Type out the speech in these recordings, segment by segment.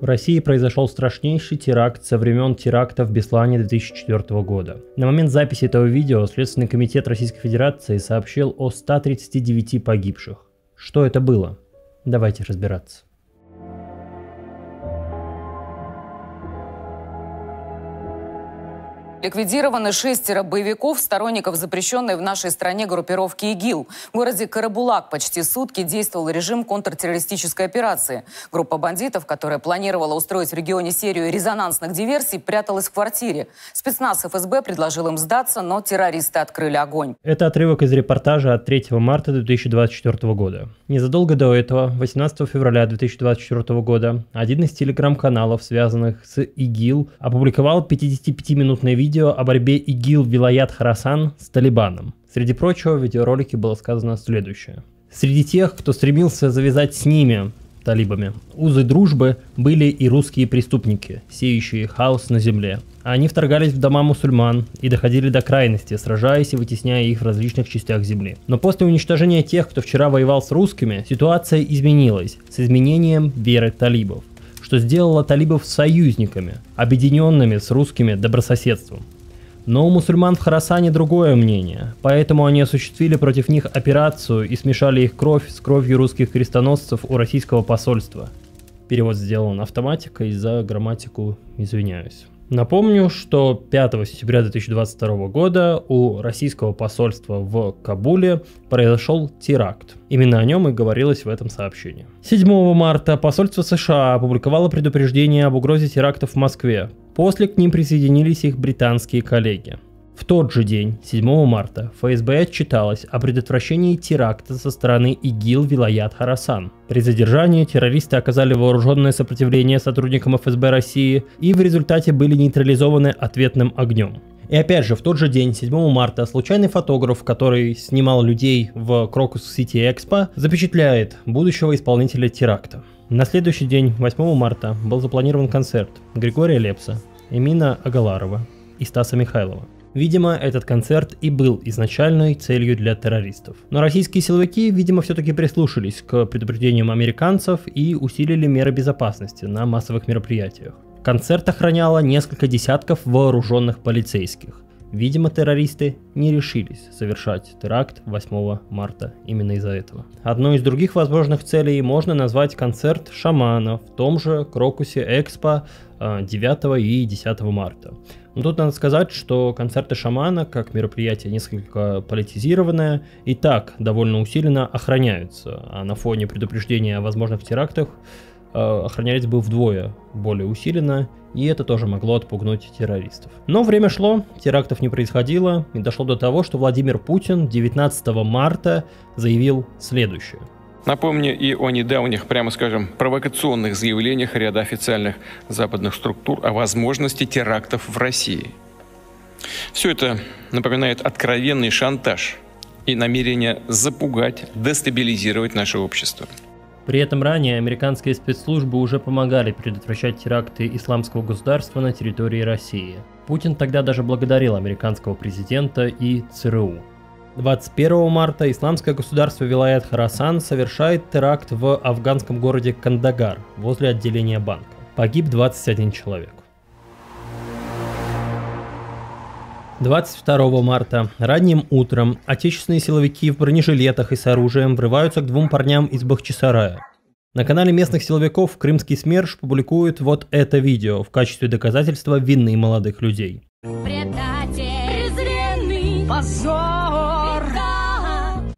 В России произошел страшнейший теракт со времен теракта в Беслане 2004 года. На момент записи этого видео Следственный комитет Российской Федерации сообщил о 139 погибших. Что это было? Давайте разбираться. Ликвидированы шестеро боевиков, сторонников запрещенной в нашей стране группировки ИГИЛ. В городе Карабулак почти сутки действовал режим контртеррористической операции. Группа бандитов, которая планировала устроить в регионе серию резонансных диверсий, пряталась в квартире. Спецназ ФСБ предложил им сдаться, но террористы открыли огонь. Это отрывок из репортажа от 3 марта 2024 года. Незадолго до этого, 18 февраля 2024 года, один из телеграм-каналов, связанных с ИГИЛ, опубликовал 55-минутное видео видео о борьбе ИГИЛ Вилаят Харасан с Талибаном. Среди прочего, в видеоролике было сказано следующее. Среди тех, кто стремился завязать с ними, талибами, узы дружбы были и русские преступники, сеющие хаос на земле. Они вторгались в дома мусульман и доходили до крайности, сражаясь и вытесняя их в различных частях земли. Но после уничтожения тех, кто вчера воевал с русскими, ситуация изменилась с изменением веры талибов что сделало талибов союзниками, объединенными с русскими добрососедством. Но у мусульман в Харасане другое мнение, поэтому они осуществили против них операцию и смешали их кровь с кровью русских крестоносцев у российского посольства. Перевод сделан автоматикой, за грамматику извиняюсь. Напомню, что 5 сентября 2022 года у российского посольства в Кабуле произошел теракт. Именно о нем и говорилось в этом сообщении. 7 марта посольство США опубликовало предупреждение об угрозе терактов в Москве. После к ним присоединились их британские коллеги. В тот же день, 7 марта, ФСБ отчиталась о предотвращении теракта со стороны ИГИЛ Вилаят Харасан. При задержании террористы оказали вооруженное сопротивление сотрудникам ФСБ России и в результате были нейтрализованы ответным огнем. И опять же, в тот же день, 7 марта, случайный фотограф, который снимал людей в Крокус Сити Экспо, запечатляет будущего исполнителя теракта. На следующий день, 8 марта, был запланирован концерт Григория Лепса, Эмина Агаларова и Стаса Михайлова. Видимо, этот концерт и был изначальной целью для террористов. Но российские силовики, видимо, все-таки прислушались к предупреждениям американцев и усилили меры безопасности на массовых мероприятиях. Концерт охраняло несколько десятков вооруженных полицейских. Видимо, террористы не решились совершать теракт 8 марта именно из-за этого. Одной из других возможных целей можно назвать концерт шамана в том же Крокусе Экспо 9 а, и 10 марта. Но ну, тут надо сказать, что концерты шамана, как мероприятие несколько политизированное, и так довольно усиленно охраняются, а на фоне предупреждения о возможных терактах э, охранялись бы вдвое более усиленно, и это тоже могло отпугнуть террористов. Но время шло, терактов не происходило, и дошло до того, что Владимир Путин 19 марта заявил следующее – Напомню и о недавних, прямо скажем, провокационных заявлениях ряда официальных западных структур о возможности терактов в России. Все это напоминает откровенный шантаж и намерение запугать, дестабилизировать наше общество. При этом ранее американские спецслужбы уже помогали предотвращать теракты исламского государства на территории России. Путин тогда даже благодарил американского президента и ЦРУ. 21 марта исламское государство Вилаят Харасан совершает теракт в афганском городе Кандагар возле отделения банка. Погиб 21 человек. 22 марта ранним утром отечественные силовики в бронежилетах и с оружием врываются к двум парням из Бахчисарая. На канале местных силовиков «Крымский СМЕРШ» публикует вот это видео в качестве доказательства вины молодых людей. Предатель! Презренный! Позор!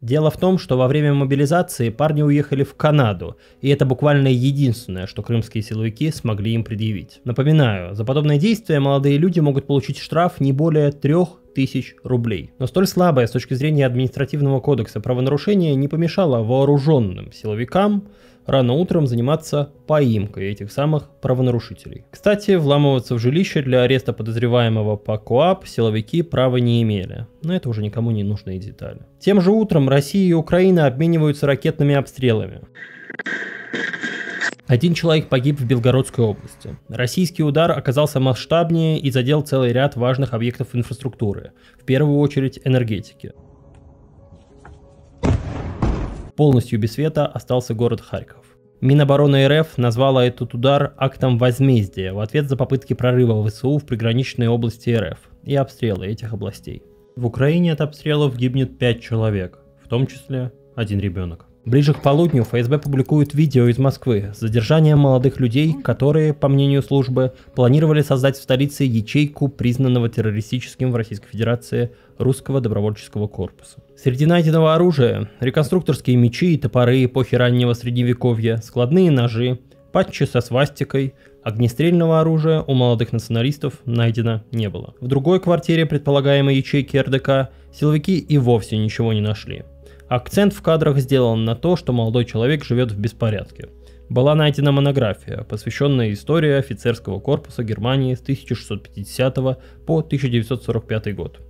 Дело в том, что во время мобилизации парни уехали в Канаду, и это буквально единственное, что крымские силовики смогли им предъявить. Напоминаю, за подобное действие молодые люди могут получить штраф не более трех тысяч рублей. Но столь слабое с точки зрения административного кодекса правонарушение не помешало вооруженным силовикам рано утром заниматься поимкой этих самых правонарушителей. Кстати, вламываться в жилище для ареста подозреваемого по КОАП силовики права не имели, но это уже никому не нужные детали. Тем же утром Россия и Украина обмениваются ракетными обстрелами. Один человек погиб в Белгородской области. Российский удар оказался масштабнее и задел целый ряд важных объектов инфраструктуры, в первую очередь энергетики полностью без света остался город Харьков. Минобороны РФ назвала этот удар актом возмездия в ответ за попытки прорыва ВСУ в приграничной области РФ и обстрелы этих областей. В Украине от обстрелов гибнет 5 человек, в том числе один ребенок. Ближе к полудню ФСБ публикует видео из Москвы с задержанием молодых людей, которые, по мнению службы, планировали создать в столице ячейку признанного террористическим в Российской Федерации русского добровольческого корпуса. Среди найденного оружия – реконструкторские мечи и топоры эпохи раннего средневековья, складные ножи, патчи со свастикой, Огнестрельного оружия у молодых националистов найдено не было. В другой квартире предполагаемой ячейки РДК силовики и вовсе ничего не нашли. Акцент в кадрах сделан на то, что молодой человек живет в беспорядке. Была найдена монография, посвященная истории офицерского корпуса Германии с 1650 по 1945 год.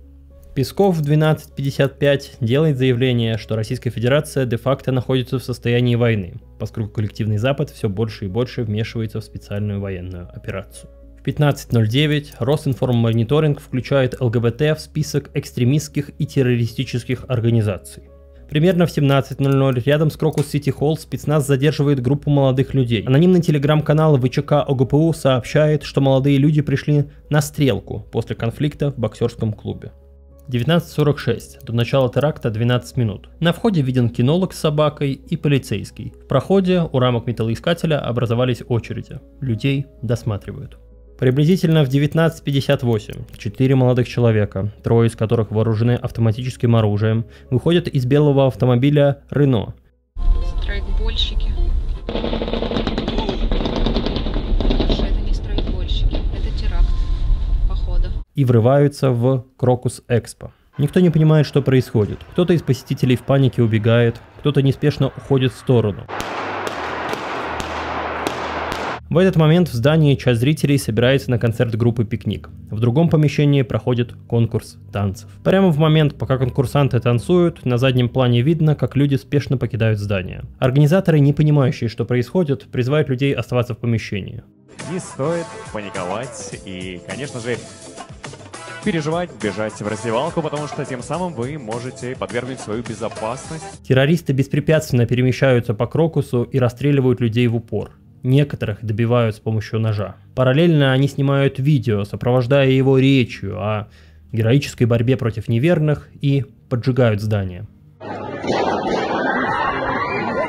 Песков в 12.55 делает заявление, что Российская Федерация де-факто находится в состоянии войны, поскольку коллективный Запад все больше и больше вмешивается в специальную военную операцию. В 15.09 Росинформмониторинг включает ЛГБТ в список экстремистских и террористических организаций. Примерно в 17.00 рядом с Крокус Сити Холл спецназ задерживает группу молодых людей. Анонимный телеграм-канал ВЧК ОГПУ сообщает, что молодые люди пришли на стрелку после конфликта в боксерском клубе. 19.46. До начала теракта 12 минут. На входе виден кинолог с собакой и полицейский. В проходе у рамок металлоискателя образовались очереди. Людей досматривают. Приблизительно в 19.58 четыре молодых человека, трое из которых вооружены автоматическим оружием, выходят из белого автомобиля «Рено». Страйкбольщики. и врываются в Крокус Экспо. Никто не понимает, что происходит. Кто-то из посетителей в панике убегает, кто-то неспешно уходит в сторону. В этот момент в здании часть зрителей собирается на концерт группы «Пикник». В другом помещении проходит конкурс танцев. Прямо в момент, пока конкурсанты танцуют, на заднем плане видно, как люди спешно покидают здание. Организаторы, не понимающие, что происходит, призывают людей оставаться в помещении. Не стоит паниковать и, конечно же, переживать, бежать в раздевалку, потому что тем самым вы можете подвергнуть свою безопасность. Террористы беспрепятственно перемещаются по Крокусу и расстреливают людей в упор. Некоторых добивают с помощью ножа. Параллельно они снимают видео, сопровождая его речью о героической борьбе против неверных и поджигают здание.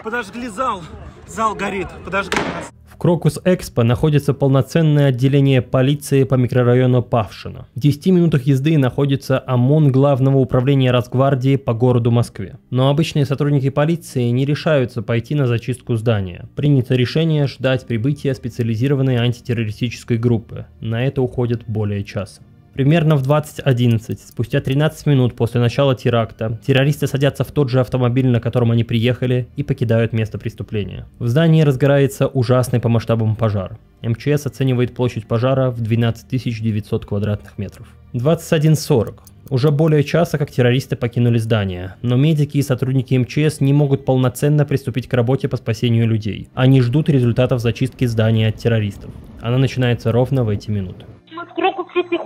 Подожгли зал! Зал горит! Подожгли нас! Крокус-Экспо находится полноценное отделение полиции по микрорайону Павшино. В 10 минутах езды находится ОМОН Главного управления Росгвардии по городу Москве. Но обычные сотрудники полиции не решаются пойти на зачистку здания. Принято решение ждать прибытия специализированной антитеррористической группы. На это уходит более часа. Примерно в 20.11, спустя 13 минут после начала теракта, террористы садятся в тот же автомобиль, на котором они приехали, и покидают место преступления. В здании разгорается ужасный по масштабам пожар. МЧС оценивает площадь пожара в 12 900 квадратных метров. 21.40. Уже более часа, как террористы покинули здание, но медики и сотрудники МЧС не могут полноценно приступить к работе по спасению людей. Они ждут результатов зачистки здания от террористов. Она начинается ровно в эти минуты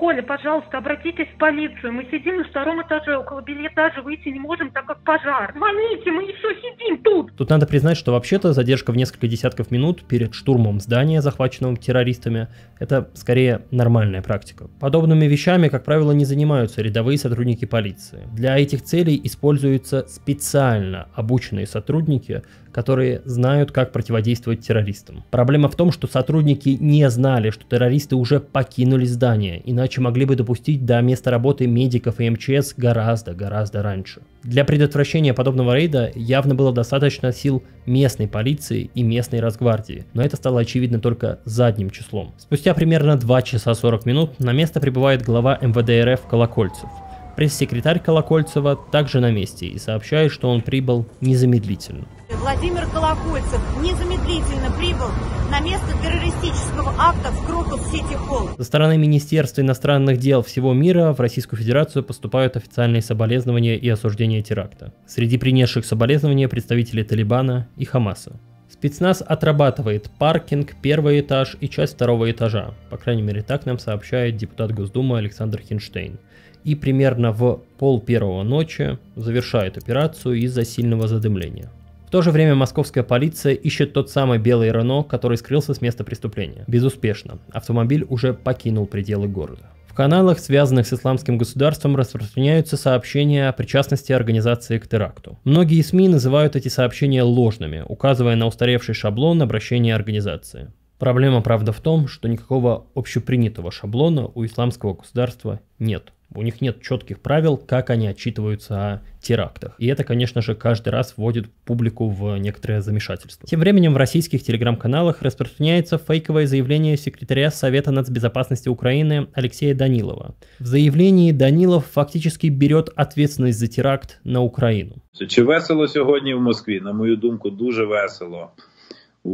холле, пожалуйста, обратитесь в полицию. Мы сидим на втором этаже, около бельэтажа выйти не можем, так как пожар. Звоните, мы еще сидим тут. Тут надо признать, что вообще-то задержка в несколько десятков минут перед штурмом здания, захваченного террористами, это скорее нормальная практика. Подобными вещами, как правило, не занимаются рядовые сотрудники полиции. Для этих целей используются специально обученные сотрудники, которые знают, как противодействовать террористам. Проблема в том, что сотрудники не знали, что террористы уже покинули здание, иначе могли бы допустить до места работы медиков и МЧС гораздо, гораздо раньше. Для предотвращения подобного рейда явно было достаточно сил местной полиции и местной разгвардии, но это стало очевидно только задним числом. Спустя примерно 2 часа 40 минут на место прибывает глава МВД РФ Колокольцев. Пресс-секретарь Колокольцева также на месте и сообщает, что он прибыл незамедлительно. Владимир Колокольцев незамедлительно прибыл на место террористического акта в Крокус-Сити-Холл. Со стороны Министерства иностранных дел всего мира в Российскую Федерацию поступают официальные соболезнования и осуждение теракта. Среди принесших соболезнования представители Талибана и Хамаса. Спецназ отрабатывает паркинг, первый этаж и часть второго этажа. По крайней мере, так нам сообщает депутат Госдумы Александр Хинштейн. И примерно в пол первого ночи завершает операцию из-за сильного задымления. В то же время московская полиция ищет тот самый белый Рено, который скрылся с места преступления. Безуспешно. Автомобиль уже покинул пределы города. В каналах, связанных с исламским государством, распространяются сообщения о причастности организации к теракту. Многие СМИ называют эти сообщения ложными, указывая на устаревший шаблон обращения организации. Проблема, правда, в том, что никакого общепринятого шаблона у исламского государства нет. У них нет четких правил, как они отчитываются о терактах. И это, конечно же, каждый раз вводит публику в некоторое замешательство. Тем временем в российских телеграм-каналах распространяется фейковое заявление секретаря Совета нацбезопасности Украины Алексея Данилова. В заявлении Данилов фактически берет ответственность за теракт на Украину. Чи весело сьогодні в Москві? На мою думку, дуже весело.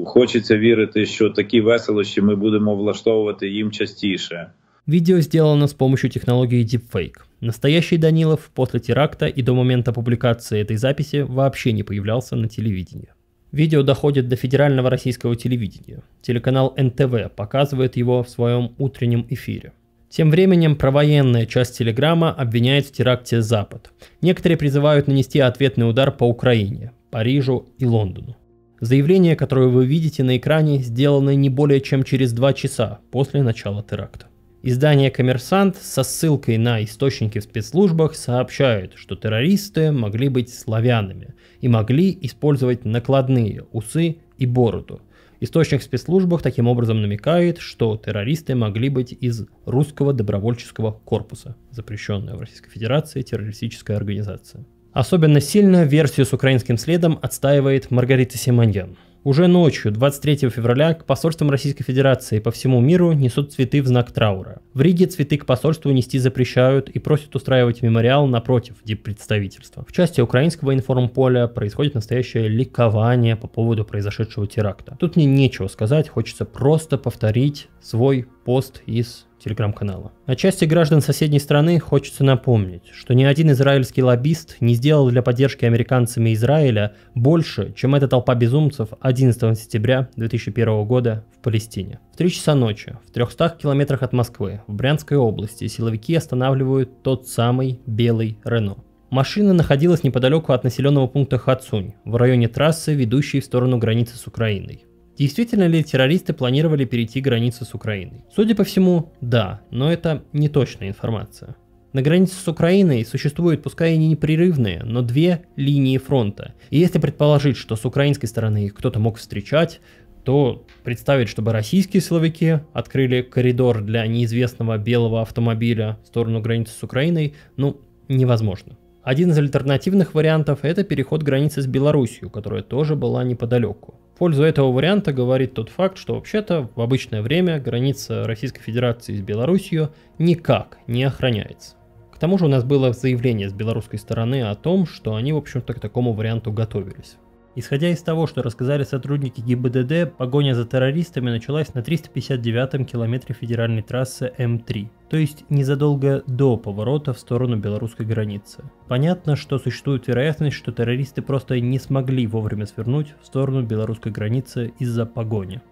Хочеться вірити, що такі веселощі ми будемо влаштовувати їм частіше. Видео сделано с помощью технологии Deepfake. Настоящий Данилов после теракта и до момента публикации этой записи вообще не появлялся на телевидении. Видео доходит до федерального российского телевидения. Телеканал НТВ показывает его в своем утреннем эфире. Тем временем провоенная часть Телеграма обвиняет в теракте Запад. Некоторые призывают нанести ответный удар по Украине, Парижу и Лондону. Заявление, которое вы видите на экране, сделано не более чем через два часа после начала теракта. Издание «Коммерсант» со ссылкой на источники в спецслужбах сообщает, что террористы могли быть славянами и могли использовать накладные усы и бороду. Источник в спецслужбах таким образом намекает, что террористы могли быть из русского добровольческого корпуса, запрещенная в Российской Федерации террористическая организация. Особенно сильно версию с украинским следом отстаивает Маргарита Симоньян. Уже ночью, 23 февраля, к посольствам Российской Федерации по всему миру несут цветы в знак траура. В Риге цветы к посольству нести запрещают и просят устраивать мемориал напротив диппредставительства. В части украинского информполя происходит настоящее ликование по поводу произошедшего теракта. Тут мне нечего сказать, хочется просто повторить свой пост из телеграм-канала. Отчасти граждан соседней страны хочется напомнить, что ни один израильский лоббист не сделал для поддержки американцами Израиля больше, чем эта толпа безумцев 11 сентября 2001 года в Палестине. В 3 часа ночи, в 300 километрах от Москвы, в Брянской области, силовики останавливают тот самый белый Рено. Машина находилась неподалеку от населенного пункта Хацунь, в районе трассы, ведущей в сторону границы с Украиной. Действительно ли террористы планировали перейти границу с Украиной? Судя по всему, да, но это не точная информация. На границе с Украиной существуют, пускай они непрерывные, но две линии фронта. И если предположить, что с украинской стороны их кто-то мог встречать, то представить, чтобы российские силовики открыли коридор для неизвестного белого автомобиля в сторону границы с Украиной, ну, невозможно. Один из альтернативных вариантов – это переход границы с Белоруссией, которая тоже была неподалеку. В пользу этого варианта говорит тот факт, что вообще-то в обычное время граница Российской Федерации с Белоруссией никак не охраняется. К тому же у нас было заявление с белорусской стороны о том, что они, в общем-то, к такому варианту готовились. Исходя из того, что рассказали сотрудники ГИБДД, погоня за террористами началась на 359-м километре федеральной трассы М3, то есть незадолго до поворота в сторону белорусской границы. Понятно, что существует вероятность, что террористы просто не смогли вовремя свернуть в сторону белорусской границы из-за погони.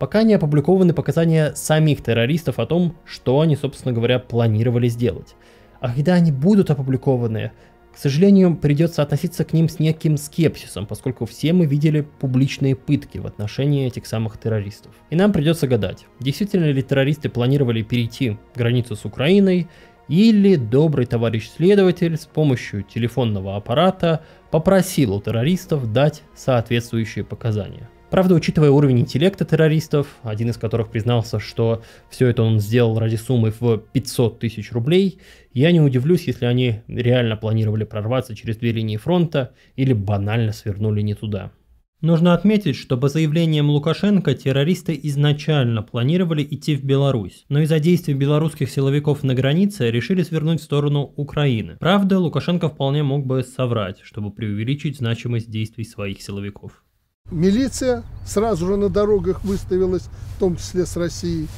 Пока не опубликованы показания самих террористов о том, что они, собственно говоря, планировали сделать. А когда они будут опубликованы, к сожалению, придется относиться к ним с неким скепсисом, поскольку все мы видели публичные пытки в отношении этих самых террористов. И нам придется гадать, действительно ли террористы планировали перейти границу с Украиной, или добрый товарищ следователь с помощью телефонного аппарата попросил у террористов дать соответствующие показания. Правда, учитывая уровень интеллекта террористов, один из которых признался, что все это он сделал ради суммы в 500 тысяч рублей, я не удивлюсь, если они реально планировали прорваться через две линии фронта или банально свернули не туда. Нужно отметить, что по заявлениям Лукашенко террористы изначально планировали идти в Беларусь, но из-за действий белорусских силовиков на границе решили свернуть в сторону Украины. Правда, Лукашенко вполне мог бы соврать, чтобы преувеличить значимость действий своих силовиков. Милиция сразу же на дорогах выставилась, в том числе с Россией,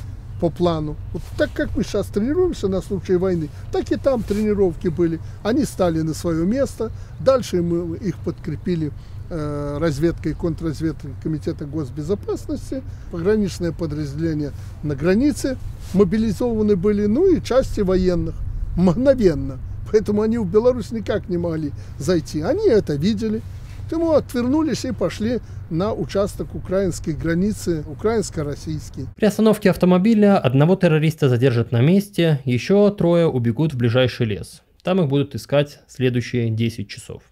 по плану. Вот так как мы сейчас тренируемся на случай войны, так и там тренировки были. Они стали на свое место, дальше мы их подкрепили э, разведкой контрразведкой Комитета госбезопасности, пограничное подразделение на границе, мобилизованы были, ну и части военных, мгновенно. Поэтому они в Беларусь никак не могли зайти. Они это видели, к отвернулись и пошли на участок украинской границы, украинско-российский. При остановке автомобиля одного террориста задержат на месте, еще трое убегут в ближайший лес. Там их будут искать следующие 10 часов.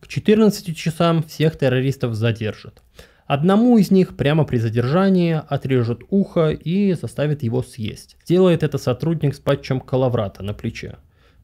К 14 часам всех террористов задержат. Одному из них прямо при задержании отрежут ухо и заставят его съесть. Делает это сотрудник с патчем Калаврата на плече.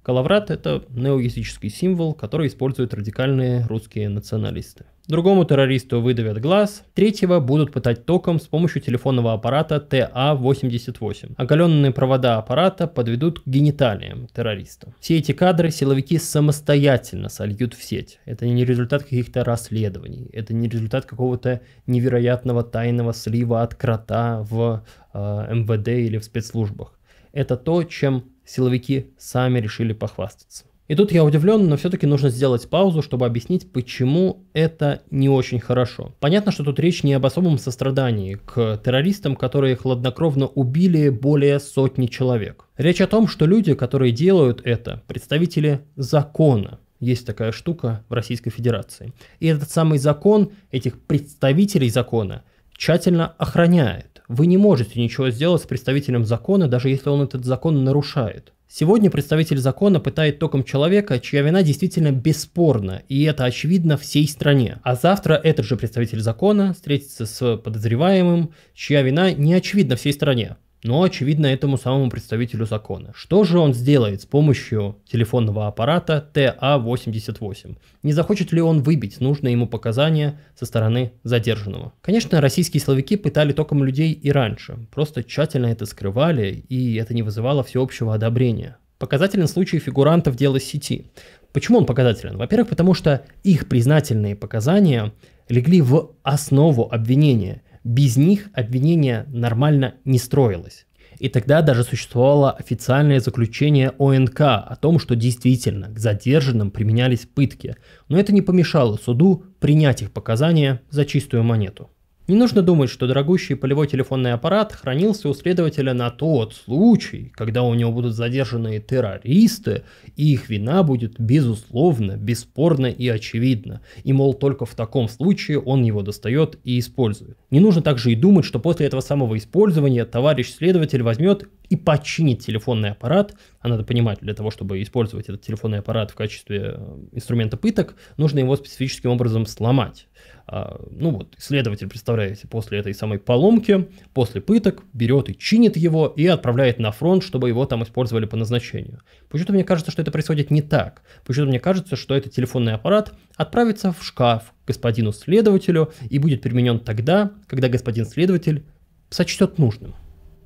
Калаврат – это неоязыческий символ, который используют радикальные русские националисты. Другому террористу выдавят глаз, третьего будут пытать током с помощью телефонного аппарата ТА-88. Оголенные провода аппарата подведут к гениталиям террориста. Все эти кадры силовики самостоятельно сольют в сеть. Это не результат каких-то расследований, это не результат какого-то невероятного тайного слива от крота в э, МВД или в спецслужбах. Это то, чем силовики сами решили похвастаться. И тут я удивлен, но все-таки нужно сделать паузу, чтобы объяснить, почему это не очень хорошо. Понятно, что тут речь не об особом сострадании к террористам, которые хладнокровно убили более сотни человек. Речь о том, что люди, которые делают это, представители закона. Есть такая штука в Российской Федерации. И этот самый закон, этих представителей закона – тщательно охраняет. Вы не можете ничего сделать с представителем закона, даже если он этот закон нарушает. Сегодня представитель закона пытает током человека, чья вина действительно бесспорна, и это очевидно всей стране. А завтра этот же представитель закона встретится с подозреваемым, чья вина не очевидна всей стране но, очевидно, этому самому представителю закона. Что же он сделает с помощью телефонного аппарата ТА-88? Не захочет ли он выбить нужные ему показания со стороны задержанного? Конечно, российские силовики пытали током людей и раньше, просто тщательно это скрывали, и это не вызывало всеобщего одобрения. Показателен случай фигурантов дела сети. Почему он показателен? Во-первых, потому что их признательные показания легли в основу обвинения, без них обвинение нормально не строилось. И тогда даже существовало официальное заключение ОНК о том, что действительно к задержанным применялись пытки, но это не помешало суду принять их показания за чистую монету. Не нужно думать, что дорогущий полевой телефонный аппарат хранился у следователя на тот случай, когда у него будут задержаны террористы, и их вина будет безусловно, бесспорно и очевидно. И, мол, только в таком случае он его достает и использует. Не нужно также и думать, что после этого самого использования товарищ следователь возьмет и починит телефонный аппарат. А надо понимать, для того, чтобы использовать этот телефонный аппарат в качестве э, инструмента пыток, нужно его специфическим образом сломать. А, ну вот, следователь, представляете, после этой самой поломки, после пыток, берет и чинит его и отправляет на фронт, чтобы его там использовали по назначению. Почему-то мне кажется, что это происходит не так. Почему-то мне кажется, что этот телефонный аппарат отправится в шкаф к господину следователю и будет применен тогда, когда господин следователь сочтет нужным.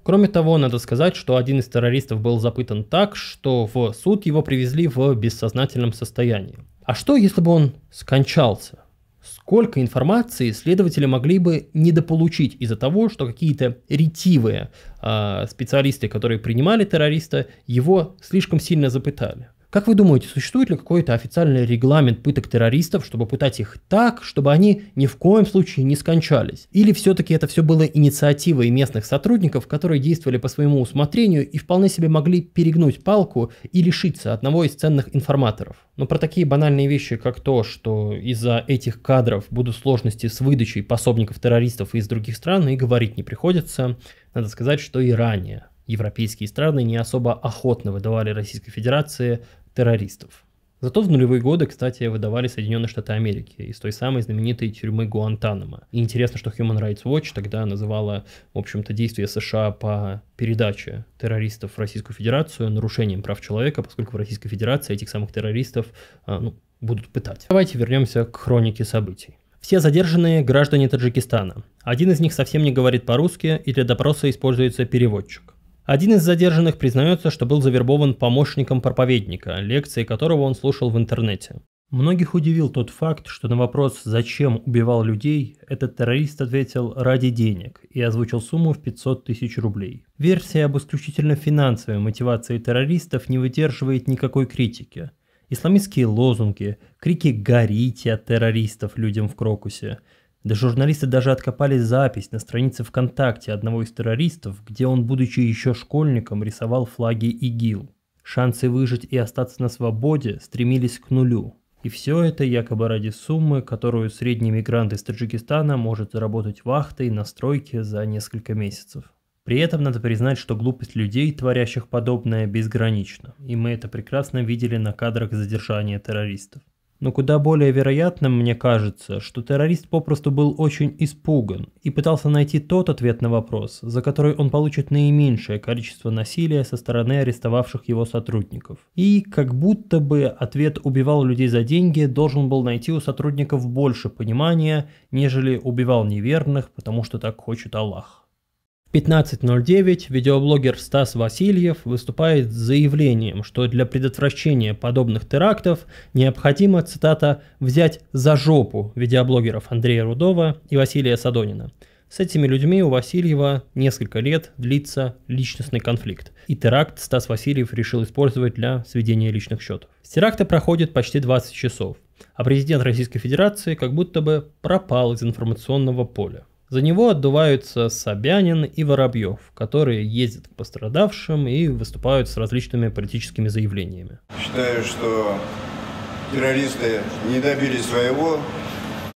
Кроме того, надо сказать, что один из террористов был запытан так, что в суд его привезли в бессознательном состоянии. А что, если бы он скончался? Сколько информации следователи могли бы недополучить из-за того, что какие-то ретивые э, специалисты, которые принимали террориста, его слишком сильно запытали. Как вы думаете, существует ли какой-то официальный регламент пыток террористов, чтобы пытать их так, чтобы они ни в коем случае не скончались? Или все-таки это все было инициативой местных сотрудников, которые действовали по своему усмотрению и вполне себе могли перегнуть палку и лишиться одного из ценных информаторов? Но про такие банальные вещи, как то, что из-за этих кадров будут сложности с выдачей пособников террористов из других стран и говорить не приходится, надо сказать, что и ранее европейские страны не особо охотно выдавали Российской Федерации террористов. Зато в нулевые годы, кстати, выдавали Соединенные Штаты Америки из той самой знаменитой тюрьмы Гуантанамо. И интересно, что Human Rights Watch тогда называла, в общем-то, действия США по передаче террористов в Российскую Федерацию нарушением прав человека, поскольку в Российской Федерации этих самых террористов а, ну, будут пытать. Давайте вернемся к хронике событий. Все задержанные граждане Таджикистана. Один из них совсем не говорит по-русски, и для допроса используется переводчик. Один из задержанных признается, что был завербован помощником проповедника, лекции которого он слушал в интернете. Многих удивил тот факт, что на вопрос «Зачем убивал людей?» этот террорист ответил «ради денег» и озвучил сумму в 500 тысяч рублей. Версия об исключительно финансовой мотивации террористов не выдерживает никакой критики. Исламистские лозунги, крики «горите» от террористов людям в Крокусе – да журналисты даже откопали запись на странице ВКонтакте одного из террористов, где он, будучи еще школьником, рисовал флаги ИГИЛ. Шансы выжить и остаться на свободе стремились к нулю. И все это якобы ради суммы, которую средний мигрант из Таджикистана может заработать вахтой на стройке за несколько месяцев. При этом надо признать, что глупость людей, творящих подобное, безгранична, и мы это прекрасно видели на кадрах задержания террористов. Но куда более вероятным мне кажется, что террорист попросту был очень испуган и пытался найти тот ответ на вопрос, за который он получит наименьшее количество насилия со стороны арестовавших его сотрудников. И как будто бы ответ «убивал людей за деньги» должен был найти у сотрудников больше понимания, нежели «убивал неверных, потому что так хочет Аллах». 15.09 видеоблогер Стас Васильев выступает с заявлением, что для предотвращения подобных терактов необходимо, цитата, «взять за жопу» видеоблогеров Андрея Рудова и Василия Садонина. С этими людьми у Васильева несколько лет длится личностный конфликт, и теракт Стас Васильев решил использовать для сведения личных счетов. С теракта проходит почти 20 часов, а президент Российской Федерации как будто бы пропал из информационного поля. За него отдуваются Собянин и Воробьев, которые ездят к пострадавшим и выступают с различными политическими заявлениями. Считаю, что террористы не добились своего,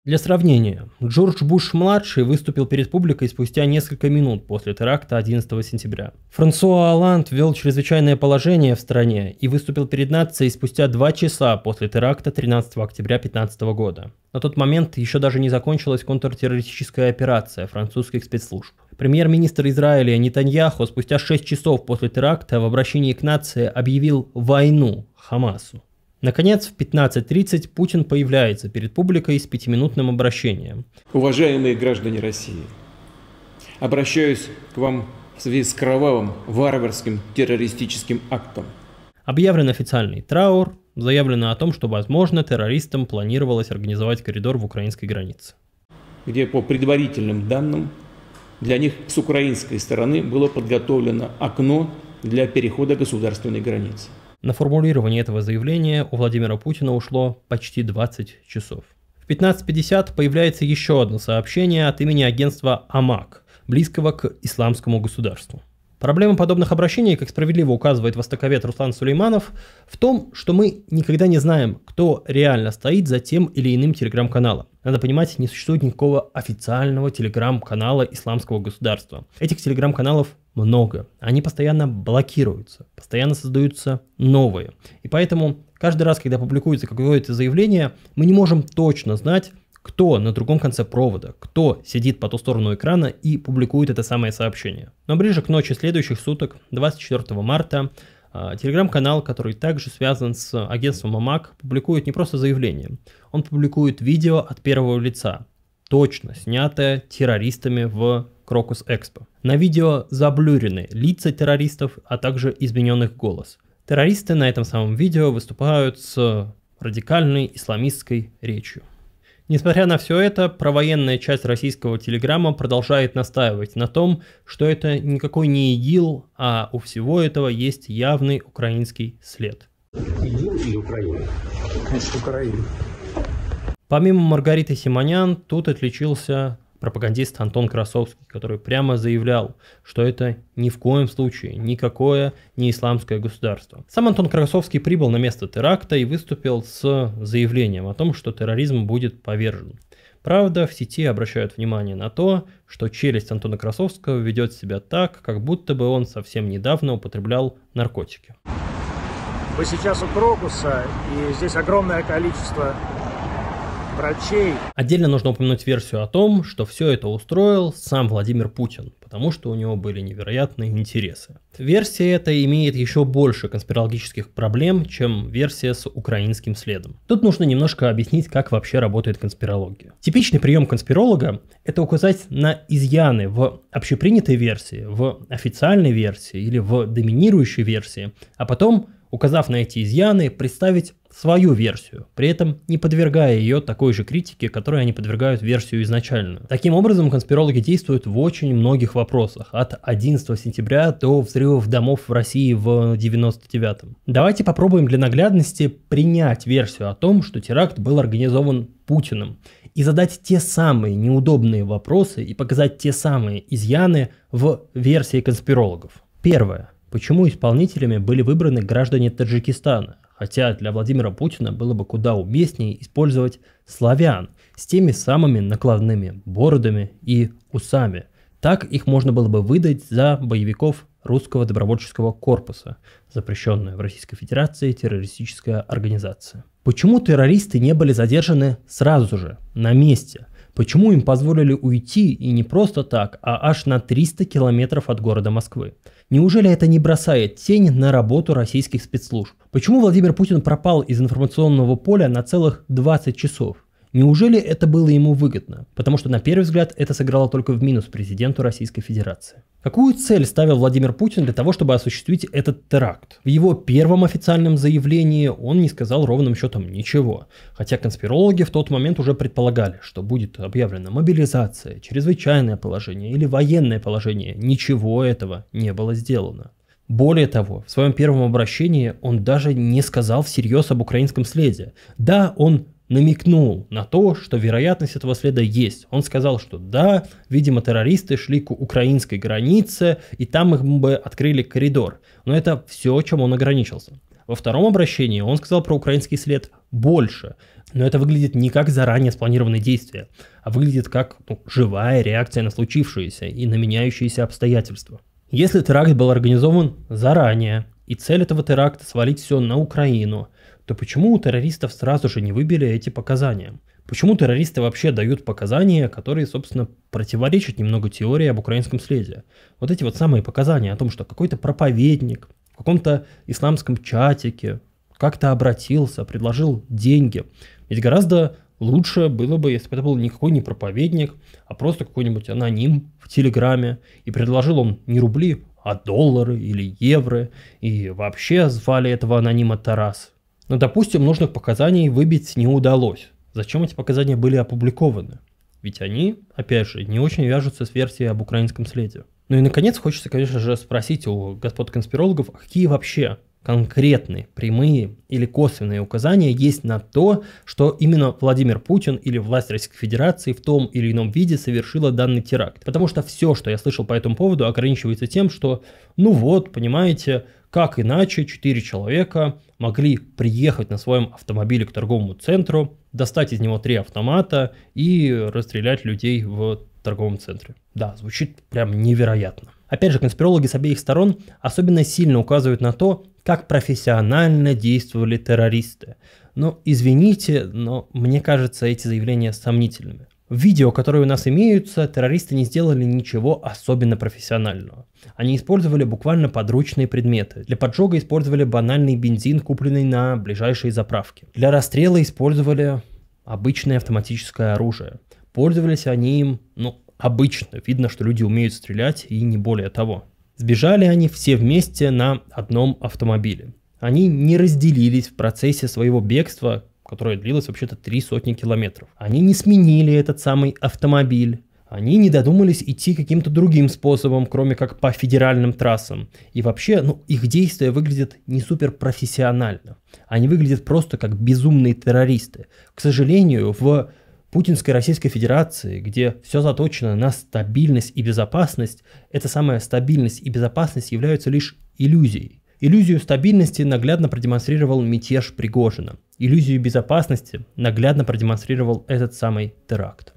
для сравнения, Джордж Буш-младший выступил перед публикой спустя несколько минут после теракта 11 сентября. Франсуа Оланд ввел чрезвычайное положение в стране и выступил перед нацией спустя два часа после теракта 13 октября 2015 года. На тот момент еще даже не закончилась контртеррористическая операция французских спецслужб. Премьер-министр Израиля Нетаньяхо спустя 6 часов после теракта в обращении к нации объявил войну Хамасу. Наконец, в 15.30 Путин появляется перед публикой с пятиминутным обращением. Уважаемые граждане России, обращаюсь к вам в связи с кровавым, варварским, террористическим актом. Объявлен официальный траур, заявлено о том, что, возможно, террористам планировалось организовать коридор в украинской границе. Где, по предварительным данным, для них с украинской стороны было подготовлено окно для перехода государственной границы. На формулирование этого заявления у Владимира Путина ушло почти 20 часов. В 15.50 появляется еще одно сообщение от имени агентства АМАК, близкого к исламскому государству. Проблема подобных обращений, как справедливо указывает востоковед Руслан Сулейманов, в том, что мы никогда не знаем, кто реально стоит за тем или иным телеграм-каналом. Надо понимать, не существует никакого официального телеграм-канала исламского государства. Этих телеграм-каналов много. Они постоянно блокируются, постоянно создаются новые. И поэтому каждый раз, когда публикуется какое-то заявление, мы не можем точно знать, кто на другом конце провода, кто сидит по ту сторону экрана и публикует это самое сообщение. Но ближе к ночи следующих суток, 24 марта, а, Телеграм-канал, который также связан с агентством АМАК, публикует не просто заявление, он публикует видео от первого лица, точно снятое террористами в Крокус Экспо. На видео заблюрены лица террористов, а также изменен голос. Террористы на этом самом видео выступают с радикальной исламистской речью. Несмотря на все это, провоенная часть российского телеграмма продолжает настаивать на том, что это никакой не ИГИЛ, а у всего этого есть явный украинский след. ИГИЛ или Украина? Конечно, Украина. Помимо Маргариты Симонян, тут отличился пропагандист Антон Красовский, который прямо заявлял, что это ни в коем случае никакое не исламское государство. Сам Антон Красовский прибыл на место теракта и выступил с заявлением о том, что терроризм будет повержен. Правда, в сети обращают внимание на то, что челюсть Антона Красовского ведет себя так, как будто бы он совсем недавно употреблял наркотики. Вы сейчас у Крокуса, и здесь огромное количество врачей. Отдельно нужно упомянуть версию о том, что все это устроил сам Владимир Путин, потому что у него были невероятные интересы. Версия эта имеет еще больше конспирологических проблем, чем версия с украинским следом. Тут нужно немножко объяснить, как вообще работает конспирология. Типичный прием конспиролога – это указать на изъяны в общепринятой версии, в официальной версии или в доминирующей версии, а потом – указав на эти изъяны, представить свою версию, при этом не подвергая ее такой же критике, которой они подвергают версию изначальную. Таким образом, конспирологи действуют в очень многих вопросах, от 11 сентября до взрывов домов в России в 99-м. Давайте попробуем для наглядности принять версию о том, что теракт был организован Путиным, и задать те самые неудобные вопросы и показать те самые изъяны в версии конспирологов. Первое. Почему исполнителями были выбраны граждане Таджикистана, хотя для Владимира Путина было бы куда уместнее использовать славян с теми самыми накладными бородами и усами. Так их можно было бы выдать за боевиков русского добровольческого корпуса, запрещенная в Российской Федерации террористическая организация. Почему террористы не были задержаны сразу же, на месте? Почему им позволили уйти и не просто так, а аж на 300 километров от города Москвы? Неужели это не бросает тень на работу российских спецслужб? Почему Владимир Путин пропал из информационного поля на целых 20 часов? Неужели это было ему выгодно? Потому что на первый взгляд это сыграло только в минус президенту Российской Федерации. Какую цель ставил Владимир Путин для того, чтобы осуществить этот теракт? В его первом официальном заявлении он не сказал ровным счетом ничего, хотя конспирологи в тот момент уже предполагали, что будет объявлена мобилизация, чрезвычайное положение или военное положение. Ничего этого не было сделано. Более того, в своем первом обращении он даже не сказал всерьез об украинском следе. Да, он намекнул на то, что вероятность этого следа есть. Он сказал, что да, видимо, террористы шли к украинской границе, и там их бы открыли коридор. Но это все, чем он ограничился. Во втором обращении он сказал про украинский след больше, но это выглядит не как заранее спланированные действия, а выглядит как ну, живая реакция на случившееся и на меняющиеся обстоятельства. Если теракт был организован заранее, и цель этого теракта свалить все на Украину, то почему у террористов сразу же не выбили эти показания? Почему террористы вообще дают показания, которые, собственно, противоречат немного теории об украинском следе? Вот эти вот самые показания о том, что какой-то проповедник в каком-то исламском чатике как-то обратился, предложил деньги. Ведь гораздо лучше было бы, если бы это был никакой не проповедник, а просто какой-нибудь аноним в Телеграме, и предложил он не рубли, а доллары или евро, и вообще звали этого анонима Тарас. Но, ну, допустим, нужных показаний выбить не удалось. Зачем эти показания были опубликованы? Ведь они, опять же, не очень вяжутся с версией об украинском следе. Ну и, наконец, хочется, конечно же, спросить у господ конспирологов, а какие вообще конкретные, прямые или косвенные указания есть на то, что именно Владимир Путин или власть Российской Федерации в том или ином виде совершила данный теракт. Потому что все, что я слышал по этому поводу, ограничивается тем, что, ну вот, понимаете, как иначе четыре человека могли приехать на своем автомобиле к торговому центру, достать из него три автомата и расстрелять людей в торговом центре. Да, звучит прям невероятно. Опять же, конспирологи с обеих сторон особенно сильно указывают на то, как профессионально действовали террористы. Но ну, извините, но мне кажется эти заявления сомнительными. В видео, которые у нас имеются, террористы не сделали ничего особенно профессионального. Они использовали буквально подручные предметы. Для поджога использовали банальный бензин, купленный на ближайшей заправке. Для расстрела использовали обычное автоматическое оружие. Пользовались они им, ну, обычно. Видно, что люди умеют стрелять и не более того. Сбежали они все вместе на одном автомобиле. Они не разделились в процессе своего бегства, которое длилось вообще-то три сотни километров. Они не сменили этот самый автомобиль, они не додумались идти каким-то другим способом, кроме как по федеральным трассам. И вообще, ну, их действия выглядят не супер профессионально. Они выглядят просто как безумные террористы. К сожалению, в путинской Российской Федерации, где все заточено на стабильность и безопасность, эта самая стабильность и безопасность являются лишь иллюзией. Иллюзию стабильности наглядно продемонстрировал мятеж Пригожина. Иллюзию безопасности наглядно продемонстрировал этот самый теракт.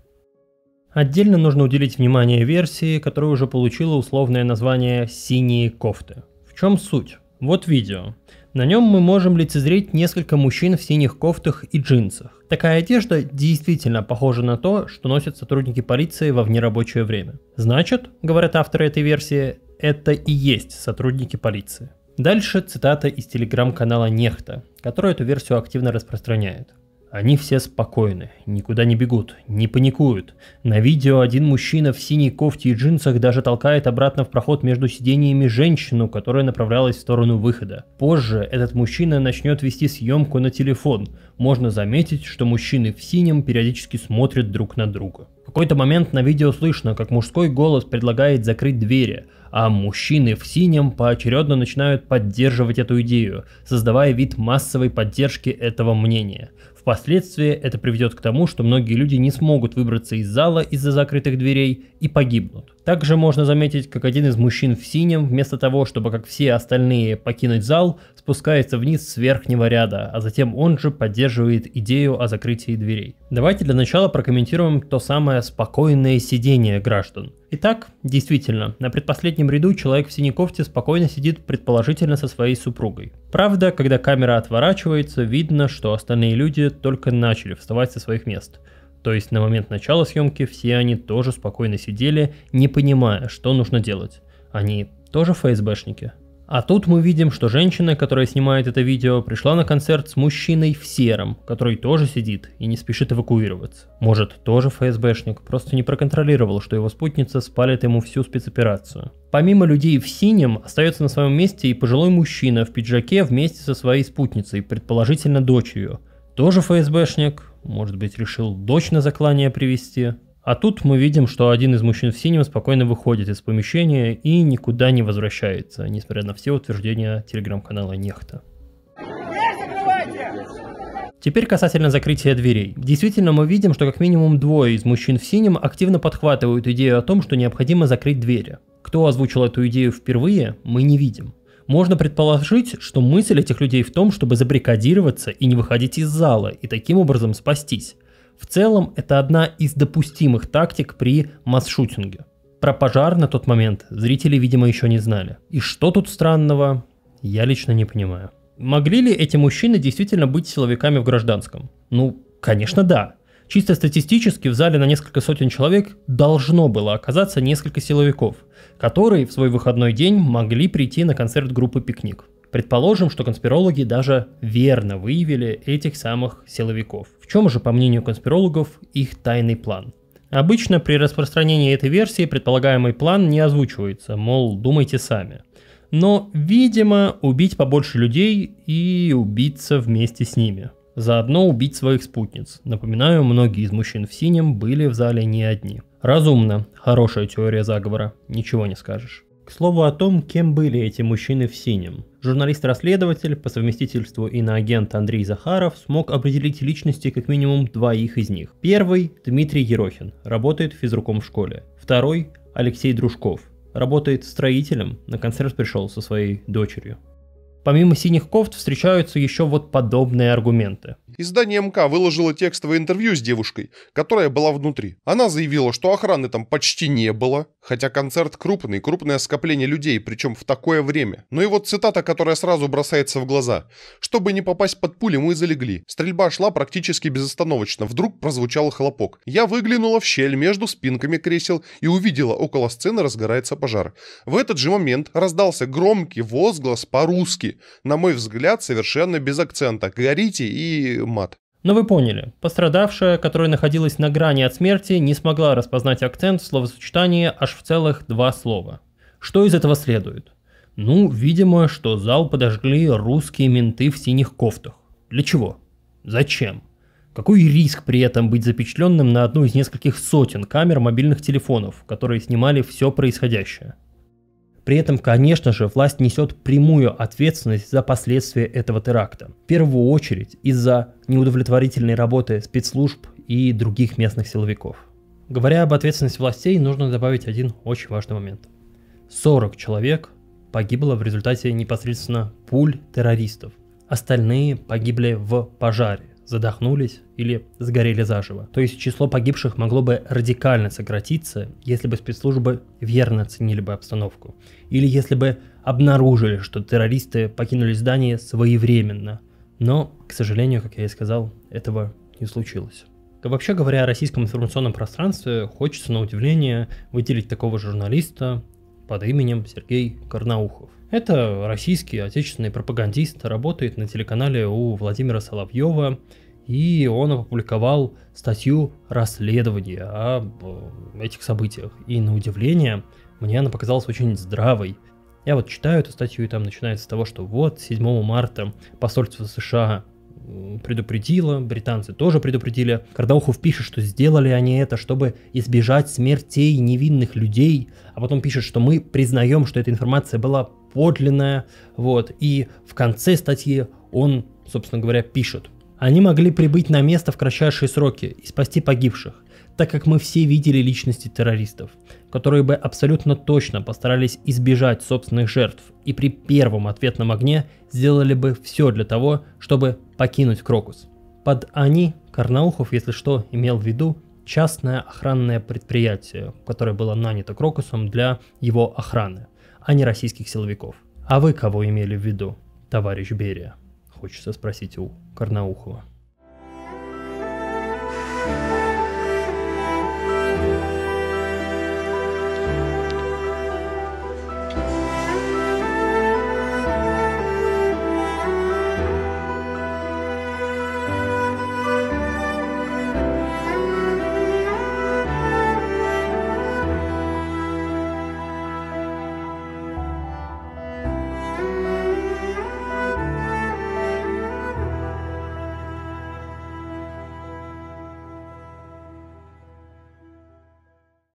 Отдельно нужно уделить внимание версии, которая уже получила условное название «синие кофты». В чем суть? Вот видео. На нем мы можем лицезреть несколько мужчин в синих кофтах и джинсах. Такая одежда действительно похожа на то, что носят сотрудники полиции во внерабочее время. Значит, говорят авторы этой версии, это и есть сотрудники полиции. Дальше цитата из телеграм-канала Нехта, который эту версию активно распространяет. Они все спокойны, никуда не бегут, не паникуют. На видео один мужчина в синей кофте и джинсах даже толкает обратно в проход между сидениями женщину, которая направлялась в сторону выхода. Позже этот мужчина начнет вести съемку на телефон. Можно заметить, что мужчины в синем периодически смотрят друг на друга. В какой-то момент на видео слышно, как мужской голос предлагает закрыть двери, а мужчины в синем поочередно начинают поддерживать эту идею, создавая вид массовой поддержки этого мнения. Впоследствии это приведет к тому, что многие люди не смогут выбраться из зала из-за закрытых дверей и погибнут. Также можно заметить, как один из мужчин в синем, вместо того, чтобы как все остальные покинуть зал, спускается вниз с верхнего ряда, а затем он же поддерживает идею о закрытии дверей. Давайте для начала прокомментируем то самое спокойное сидение граждан. Итак, действительно, на предпоследнем ряду человек в синей кофте спокойно сидит, предположительно, со своей супругой. Правда, когда камера отворачивается, видно, что остальные люди только начали вставать со своих мест. То есть на момент начала съемки все они тоже спокойно сидели, не понимая, что нужно делать. Они тоже ФСБшники. А тут мы видим, что женщина, которая снимает это видео, пришла на концерт с мужчиной в сером, который тоже сидит и не спешит эвакуироваться. Может, тоже ФСБшник, просто не проконтролировал, что его спутница спалит ему всю спецоперацию. Помимо людей в синем, остается на своем месте и пожилой мужчина в пиджаке вместе со своей спутницей, предположительно дочерью. Тоже ФСБшник, может быть, решил дочь на заклание привести. А тут мы видим, что один из мужчин в синем спокойно выходит из помещения и никуда не возвращается, несмотря на все утверждения телеграм-канала «Нехта». Теперь касательно закрытия дверей. Действительно, мы видим, что как минимум двое из мужчин в синем активно подхватывают идею о том, что необходимо закрыть двери. Кто озвучил эту идею впервые, мы не видим. Можно предположить, что мысль этих людей в том, чтобы забрикадироваться и не выходить из зала, и таким образом спастись. В целом, это одна из допустимых тактик при масс-шутинге. Про пожар на тот момент зрители, видимо, еще не знали. И что тут странного, я лично не понимаю. Могли ли эти мужчины действительно быть силовиками в гражданском? Ну, конечно, да. Чисто статистически в зале на несколько сотен человек должно было оказаться несколько силовиков которые в свой выходной день могли прийти на концерт группы «Пикник». Предположим, что конспирологи даже верно выявили этих самых силовиков. В чем же, по мнению конспирологов, их тайный план? Обычно при распространении этой версии предполагаемый план не озвучивается, мол, думайте сами. Но, видимо, убить побольше людей и убиться вместе с ними. Заодно убить своих спутниц. Напоминаю, многие из мужчин в синем были в зале не одни. Разумно. Хорошая теория заговора. Ничего не скажешь. К слову о том, кем были эти мужчины в синем. Журналист-расследователь, по совместительству иноагент Андрей Захаров, смог определить личности как минимум двоих из них. Первый – Дмитрий Ерохин, работает физруком в школе. Второй – Алексей Дружков, работает строителем, на концерт пришел со своей дочерью. Помимо синих кофт встречаются еще вот подобные аргументы. Издание МК выложило текстовое интервью с девушкой, которая была внутри. Она заявила, что охраны там почти не было, хотя концерт крупный, крупное скопление людей, причем в такое время. Но и вот цитата, которая сразу бросается в глаза. «Чтобы не попасть под пули, мы залегли. Стрельба шла практически безостановочно. Вдруг прозвучал хлопок. Я выглянула в щель между спинками кресел и увидела, около сцены разгорается пожар. В этот же момент раздался громкий возглас по-русски, на мой взгляд, совершенно без акцента. «Горите и мат. Но вы поняли, пострадавшая, которая находилась на грани от смерти, не смогла распознать акцент в словосочетании аж в целых два слова. Что из этого следует? Ну, видимо, что зал подожгли русские менты в синих кофтах. Для чего? Зачем? Какой риск при этом быть запечатленным на одну из нескольких сотен камер мобильных телефонов, которые снимали все происходящее? При этом, конечно же, власть несет прямую ответственность за последствия этого теракта. В первую очередь из-за неудовлетворительной работы спецслужб и других местных силовиков. Говоря об ответственности властей, нужно добавить один очень важный момент. 40 человек погибло в результате непосредственно пуль террористов. Остальные погибли в пожаре задохнулись или сгорели заживо. То есть число погибших могло бы радикально сократиться, если бы спецслужбы верно оценили бы обстановку. Или если бы обнаружили, что террористы покинули здание своевременно. Но, к сожалению, как я и сказал, этого не случилось. Вообще говоря, о российском информационном пространстве хочется на удивление выделить такого журналиста под именем Сергей Карнаухов. Это российский отечественный пропагандист, работает на телеканале у Владимира Соловьева, и он опубликовал статью расследования об э, этих событиях. И на удивление, мне она показалась очень здравой. Я вот читаю эту статью, и там начинается с того, что вот 7 марта посольство США предупредило, британцы тоже предупредили. Кардаухов пишет, что сделали они это, чтобы избежать смертей невинных людей, а потом пишет, что мы признаем, что эта информация была подлинное. Вот. И в конце статьи он, собственно говоря, пишет. Они могли прибыть на место в кратчайшие сроки и спасти погибших, так как мы все видели личности террористов, которые бы абсолютно точно постарались избежать собственных жертв и при первом ответном огне сделали бы все для того, чтобы покинуть Крокус. Под «они» Карнаухов, если что, имел в виду частное охранное предприятие, которое было нанято Крокусом для его охраны а не российских силовиков. А вы кого имели в виду, товарищ Берия? Хочется спросить у Карнаухова.